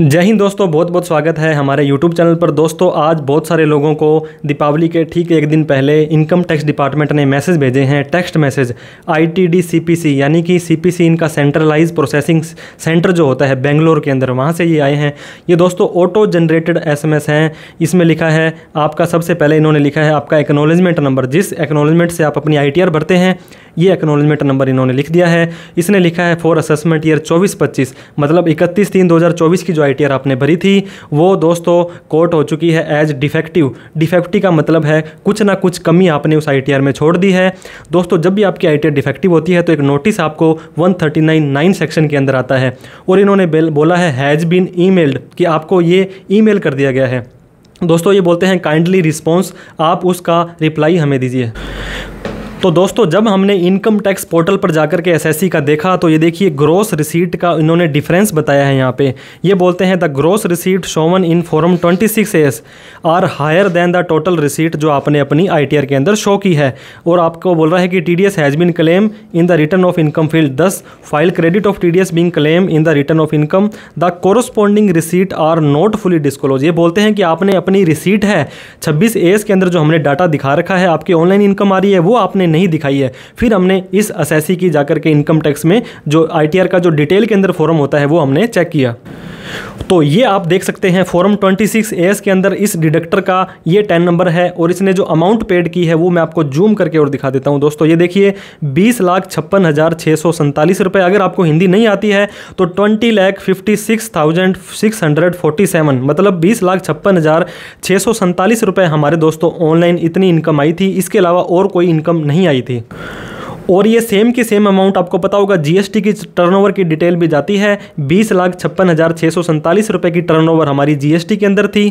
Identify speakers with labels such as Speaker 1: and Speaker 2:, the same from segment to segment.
Speaker 1: जय हिंद दोस्तों बहुत बहुत स्वागत है हमारे यूट्यूब चैनल पर दोस्तों आज बहुत सारे लोगों को दीपावली के ठीक एक दिन पहले इनकम टैक्स डिपार्टमेंट ने मैसेज भेजे हैं टेक्स्ट मैसेज सी यानी कि सी इनका सेंट्रलाइज प्रोसेसिंग सेंटर जो होता है बेंगलोर के अंदर वहाँ से ये आए हैं ये दोस्तों ऑटो जनरेटेड एस एम हैं इसमें लिखा है आपका सबसे पहले इन्होंने लिखा है आपका एक्नोलेजमेंट नंबर जिस एक्नोलेजमेंट से आप अपनी आई भरते हैं ये एक्नोलेजमेंट नंबर इन्होंने लिख दिया है इसने लिखा है फॉर असेसमेंट ईयर चौबीस पच्चीस मतलब इकतीस तीन दो की जो आईटीआर आपने भरी थी वो दोस्तों कोर्ट हो चुकी है एज डिफेक्टिव डिफेक्टिव का मतलब है कुछ ना कुछ कमी आपने उस आर में छोड़ दी है दोस्तों जब भी आपकी आर डिफेक्टिव होती है तो एक नोटिस आपको वन नाइन सेक्शन के अंदर आता है और इन्होंने बोला है हैज़ बीन मेल्ड कि आपको ये मेल कर दिया गया है दोस्तों ये बोलते हैं काइंडली रिस्पॉन्स आप उसका रिप्लाई हमें दीजिए तो दोस्तों जब हमने इनकम टैक्स पोर्टल पर जाकर के एसएससी का देखा तो ये देखिए ग्रोस रिसीट का इन्होंने डिफरेंस बताया है यहाँ पे ये बोलते हैं the gross receipt shown in form 26 S are higher than the total receipt जो आपने अपनी आईटीआर के अंदर शो की है और आपको बोल रहा है कि T D S has been claim in the return of income filed this file credit of T D S claim in the return of income the corresponding receipt are not fully disclose ये बोलते हैं कि आपने अपनी receipt है छब्बीस S के अंदर जो हमने डाटा दिखा रखा है आपकी ऑनलाइन इनकम आ रही है वो आपने नहीं दिखाई है फिर हमने इस असेसी की जाकर के इनकम टैक्स में जो आई का जो डिटेल के अंदर फॉर्म होता है वो हमने चेक किया तो ये आप देख सकते हैं फॉर्म 26 एस के अंदर इस डिडक्टर का ये टेन नंबर है और इसने जो अमाउंट पेड की है वो मैं आपको जूम करके और दिखा देता हूँ दोस्तों ये देखिए बीस लाख छप्पन हज़ार छः सौ सैंतालीस रुपये अगर आपको हिंदी नहीं आती है तो twenty lakh fifty six thousand six hundred forty seven मतलब बीस लाख छप्पन हज़ार छः सौ सैंतालीस रुपये हमारे दोस्तों ऑनलाइन इतनी इनकम आई थी इसके अलावा और कोई इनकम नहीं आई थी और ये सेम की सेम अमाउंट आपको पता होगा जीएसटी की टर्नओवर की डिटेल भी जाती है बीस लाख छप्पन हज़ार छः सौ सैंतालीस रुपये की टर्नओवर हमारी जीएसटी के अंदर थी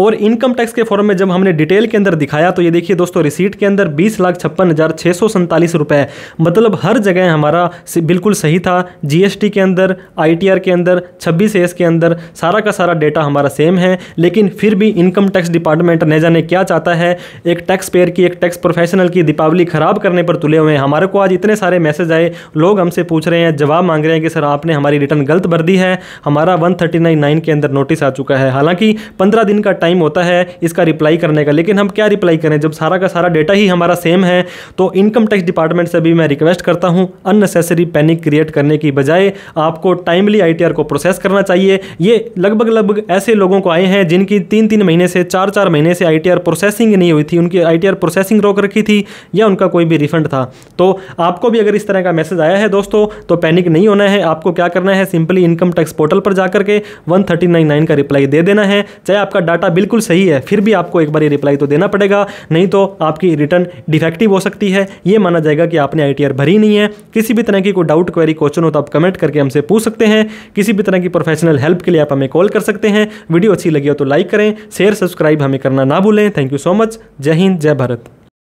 Speaker 1: और इनकम टैक्स के फॉर्म में जब हमने डिटेल के अंदर दिखाया तो ये देखिए दोस्तों रिसीट के अंदर बीस लाख छप्पन हज़ार छः सौ सैंतालीस रुपये मतलब हर जगह हमारा बिल्कुल सही था जीएसटी के अंदर आईटीआर के अंदर छब्बीस एस के अंदर सारा का सारा डेटा हमारा सेम है लेकिन फिर भी इनकम टैक्स डिपार्टमेंट न जाने क्या चाहता है एक टैक्स पेयर की एक टैक्स प्रोफेशनल की दीपावली ख़राब करने पर तुले हुए हैं हमारे को आज इतने सारे मैसेज आए लोग हमसे पूछ रहे हैं जवाब मांग रहे हैं कि सर आपने हमारी रिटर्न गलत भर दी है हमारा वन के अंदर नोटिस आ चुका है हालांकि पंद्रह दिन का टाइम टाइम होता है इसका रिप्लाई करने का लेकिन हम क्या रिप्लाई करें जब सारा का सारा डेटा ही हमारा सेम है तो इनकम टैक्स डिपार्टमेंट से भी मैं रिक्वेस्ट करता हूँ अननेसेसरी पैनिक क्रिएट करने की बजाय आपको टाइमली आई को प्रोसेस करना चाहिए ये लगभग लगभग ऐसे लोगों को आए हैं जिनकी तीन तीन महीने से चार चार महीने से आई प्रोसेसिंग नहीं हुई थी उनकी आई प्रोसेसिंग रोक रखी थी या उनका कोई भी रिफंड था तो आपको भी अगर इस तरह का मैसेज आया है दोस्तों तो पैनिक नहीं होना है आपको क्या करना है सिंपली इनकम टैक्स पोर्टल पर जाकर के वन का रिप्लाई दे देना है चाहे आपका डाटा बिल्कुल सही है फिर भी आपको एक बार ये रिप्लाई तो देना पड़ेगा नहीं तो आपकी रिटर्न डिफेक्टिव हो सकती है ये माना जाएगा कि आपने आई भरी नहीं है किसी भी तरह की कोई डाउट क्वेरी क्वेश्चन हो तो आप कमेंट करके हमसे पूछ सकते हैं किसी भी तरह की प्रोफेशनल हेल्प के लिए आप हमें कॉल कर सकते हैं वीडियो अच्छी लगी हो तो लाइक करें शेयर सब्सक्राइब हमें करना ना भूलें थैंक यू सो मच जय हिंद जय भारत